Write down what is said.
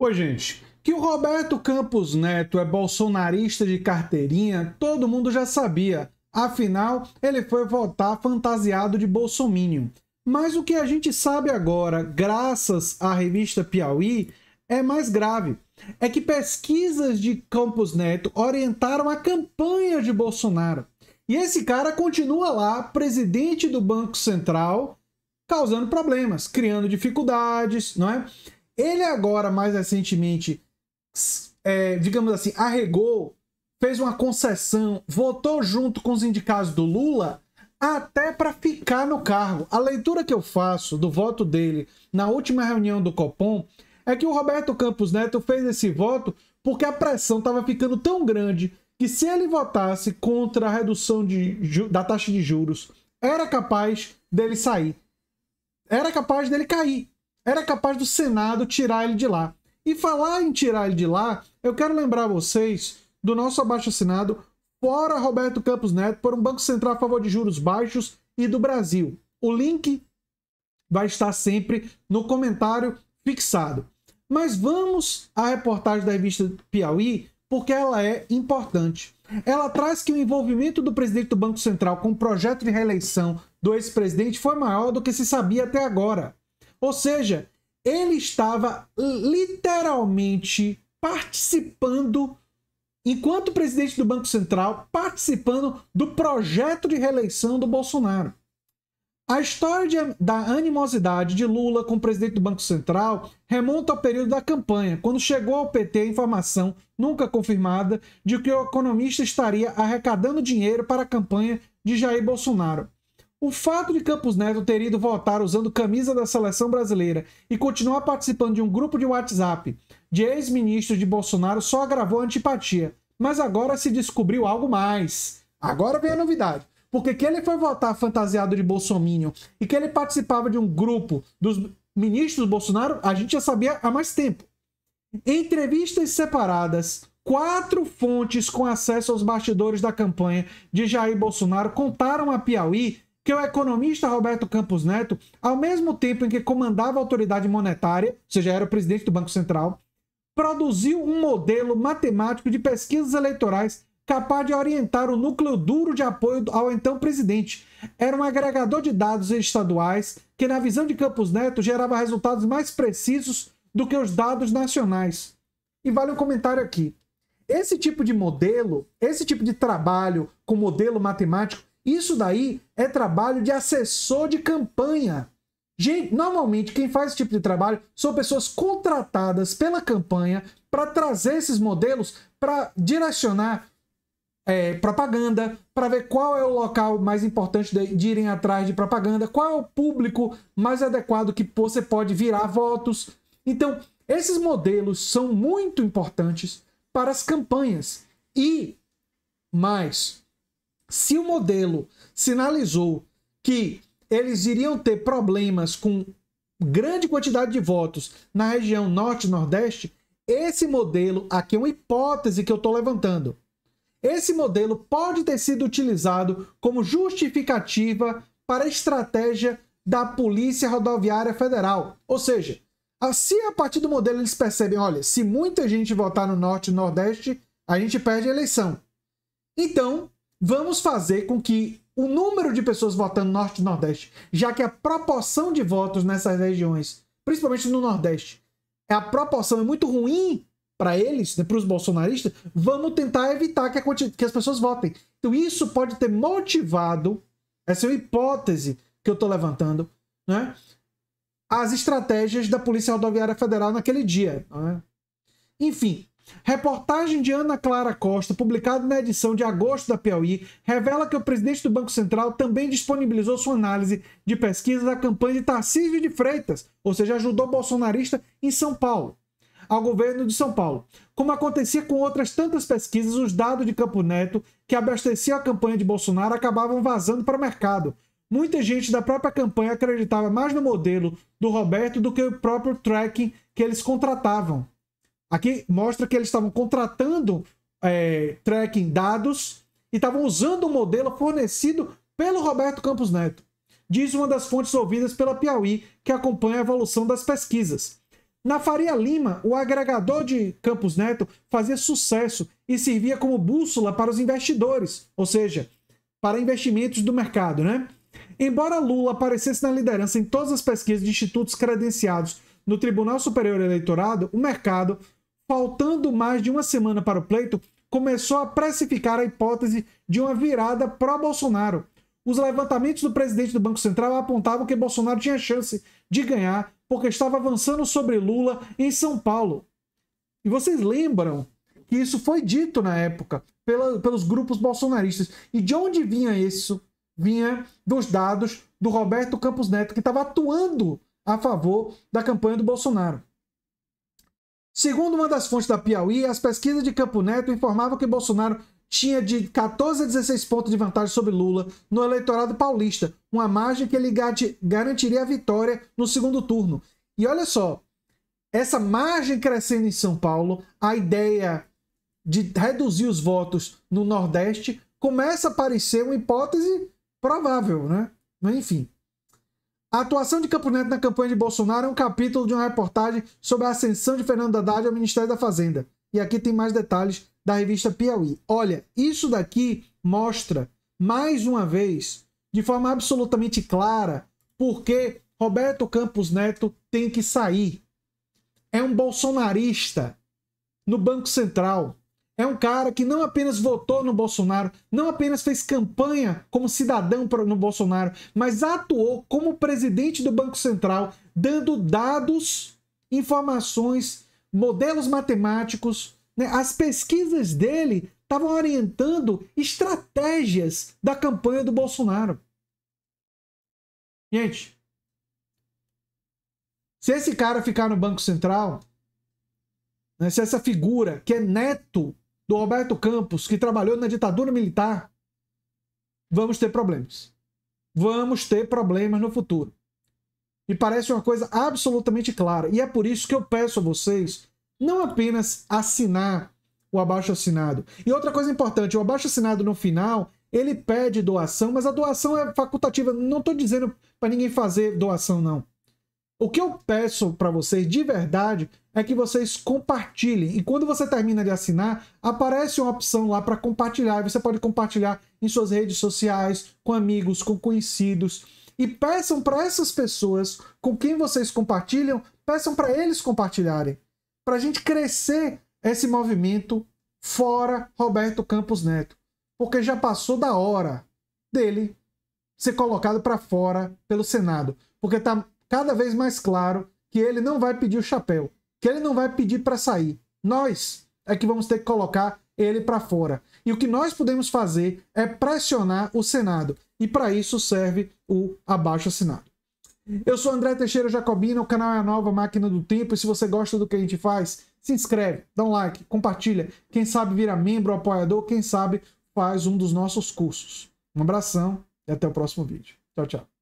Oi, gente. Que o Roberto Campos Neto é bolsonarista de carteirinha, todo mundo já sabia. Afinal, ele foi votar fantasiado de bolsomínio. Mas o que a gente sabe agora, graças à revista Piauí, é mais grave. É que pesquisas de Campos Neto orientaram a campanha de Bolsonaro. E esse cara continua lá, presidente do Banco Central, causando problemas, criando dificuldades, não é? Ele agora, mais recentemente, é, digamos assim, arregou, fez uma concessão, votou junto com os indicados do Lula até para ficar no cargo. A leitura que eu faço do voto dele na última reunião do Copom é que o Roberto Campos Neto fez esse voto porque a pressão estava ficando tão grande que se ele votasse contra a redução de, da taxa de juros, era capaz dele sair. Era capaz dele cair era capaz do Senado tirar ele de lá. E falar em tirar ele de lá, eu quero lembrar vocês do nosso abaixo-assinado fora Roberto Campos Neto por um Banco Central a favor de juros baixos e do Brasil. O link vai estar sempre no comentário fixado. Mas vamos à reportagem da revista Piauí, porque ela é importante. Ela traz que o envolvimento do presidente do Banco Central com o projeto de reeleição do ex-presidente foi maior do que se sabia até agora. Ou seja, ele estava literalmente participando, enquanto presidente do Banco Central, participando do projeto de reeleição do Bolsonaro. A história de, da animosidade de Lula com o presidente do Banco Central remonta ao período da campanha, quando chegou ao PT a informação, nunca confirmada, de que o economista estaria arrecadando dinheiro para a campanha de Jair Bolsonaro. O fato de Campos Neto ter ido votar usando camisa da seleção brasileira e continuar participando de um grupo de WhatsApp de ex-ministros de Bolsonaro só agravou a antipatia. Mas agora se descobriu algo mais. Agora vem a novidade. Porque que ele foi votar fantasiado de Bolsonaro e que ele participava de um grupo dos ministros do Bolsonaro, a gente já sabia há mais tempo. Em entrevistas separadas, quatro fontes com acesso aos bastidores da campanha de Jair Bolsonaro contaram a Piauí que é o economista Roberto Campos Neto, ao mesmo tempo em que comandava a autoridade monetária, ou seja, era o presidente do Banco Central, produziu um modelo matemático de pesquisas eleitorais capaz de orientar o núcleo duro de apoio ao então presidente. Era um agregador de dados estaduais que, na visão de Campos Neto, gerava resultados mais precisos do que os dados nacionais. E vale um comentário aqui. Esse tipo de modelo, esse tipo de trabalho com modelo matemático, isso daí é trabalho de assessor de campanha. Gente, normalmente quem faz esse tipo de trabalho são pessoas contratadas pela campanha para trazer esses modelos para direcionar é, propaganda, para ver qual é o local mais importante de, de irem atrás de propaganda, qual é o público mais adequado que você pode virar votos. Então, esses modelos são muito importantes para as campanhas. E mais, se o modelo sinalizou que eles iriam ter problemas com grande quantidade de votos na região norte-nordeste, esse modelo aqui é uma hipótese que eu estou levantando. Esse modelo pode ter sido utilizado como justificativa para a estratégia da Polícia Rodoviária Federal. Ou seja, assim a partir do modelo eles percebem, olha, se muita gente votar no norte e nordeste, a gente perde a eleição. Então, vamos fazer com que o número de pessoas votando Norte e Nordeste, já que a proporção de votos nessas regiões, principalmente no Nordeste, é a proporção é muito ruim para eles, né, para os bolsonaristas, vamos tentar evitar que, que, as pessoas votem. Então isso pode ter motivado, essa é uma hipótese que eu estou levantando, né, as estratégias da Polícia Rodoviária Federal naquele dia. Né? Enfim, Reportagem de Ana Clara Costa, publicada na edição de agosto da Piauí, revela que o presidente do Banco Central também disponibilizou sua análise de pesquisa da campanha de Tarcísio de Freitas, ou seja, ajudou bolsonarista em São Paulo. Ao governo de São Paulo. Como acontecia com outras tantas pesquisas, os dados de Campo Neto que abasteciam a campanha de Bolsonaro acabavam vazando para o mercado. Muita gente da própria campanha acreditava mais no modelo do Roberto do que o próprio tracking que eles contratavam. Aqui mostra que eles estavam contratando é, tracking dados e estavam usando o um modelo fornecido pelo Roberto Campos Neto, diz uma das fontes ouvidas pela Piauí, que acompanha a evolução das pesquisas. Na Faria Lima, o agregador de Campos Neto fazia sucesso e servia como bússola para os investidores, ou seja, para investimentos do mercado, né? Embora Lula aparecesse na liderança em todas as pesquisas de institutos credenciados no Tribunal Superior Eleitoral, o mercado faltando mais de uma semana para o pleito, começou a precificar a hipótese de uma virada pró-Bolsonaro. Os levantamentos do presidente do Banco Central apontavam que Bolsonaro tinha chance de ganhar porque estava avançando sobre Lula em São Paulo. E vocês lembram que isso foi dito na época pela, pelos grupos bolsonaristas. E de onde vinha isso? Vinha dos dados do Roberto Campos Neto, que estava atuando a favor da campanha do Bolsonaro. Segundo uma das fontes da Piauí, as pesquisas de Campo Neto informavam que Bolsonaro tinha de 14 a 16 pontos de vantagem sobre Lula no eleitorado paulista, uma margem que ele garantiria a vitória no segundo turno. E olha só, essa margem crescendo em São Paulo, a ideia de reduzir os votos no Nordeste começa a parecer uma hipótese provável, né? Mas enfim. A atuação de Campo Neto na campanha de Bolsonaro é um capítulo de uma reportagem sobre a ascensão de Fernando Haddad ao Ministério da Fazenda. E aqui tem mais detalhes da revista Piauí. Olha, isso daqui mostra, mais uma vez, de forma absolutamente clara, porque Roberto Campos Neto tem que sair. É um bolsonarista no Banco Central. É um cara que não apenas votou no Bolsonaro, não apenas fez campanha como cidadão no Bolsonaro, mas atuou como presidente do Banco Central, dando dados, informações, modelos matemáticos. Né? As pesquisas dele estavam orientando estratégias da campanha do Bolsonaro. Gente, se esse cara ficar no Banco Central, né? se essa figura que é neto do Roberto Campos, que trabalhou na ditadura militar, vamos ter problemas. Vamos ter problemas no futuro. E parece uma coisa absolutamente clara. E é por isso que eu peço a vocês não apenas assinar o abaixo assinado. E outra coisa importante, o abaixo assinado no final, ele pede doação, mas a doação é facultativa. Não estou dizendo para ninguém fazer doação, não. O que eu peço para vocês de verdade é que vocês compartilhem. E quando você termina de assinar, aparece uma opção lá para compartilhar. Você pode compartilhar em suas redes sociais, com amigos, com conhecidos. E peçam para essas pessoas com quem vocês compartilham, peçam para eles compartilharem. Para a gente crescer esse movimento fora Roberto Campos Neto. Porque já passou da hora dele ser colocado para fora pelo Senado. Porque está cada vez mais claro que ele não vai pedir o chapéu, que ele não vai pedir para sair. Nós é que vamos ter que colocar ele para fora. E o que nós podemos fazer é pressionar o Senado. E para isso serve o abaixo assinado. Eu sou André Teixeira Jacobina, o canal é a nova máquina do tempo. E se você gosta do que a gente faz, se inscreve, dá um like, compartilha. Quem sabe vira membro, apoiador, quem sabe faz um dos nossos cursos. Um abração e até o próximo vídeo. Tchau, tchau.